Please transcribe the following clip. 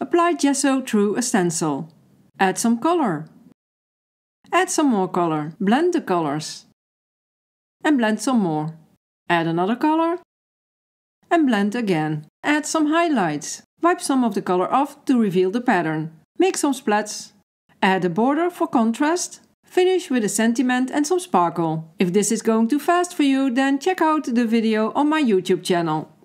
Apply gesso through a stencil. Add some color. Add some more color. Blend the colors. And blend some more. Add another color. And blend again. Add some highlights. Wipe some of the color off to reveal the pattern. Make some splats. Add a border for contrast. Finish with a sentiment and some sparkle. If this is going too fast for you, then check out the video on my YouTube channel.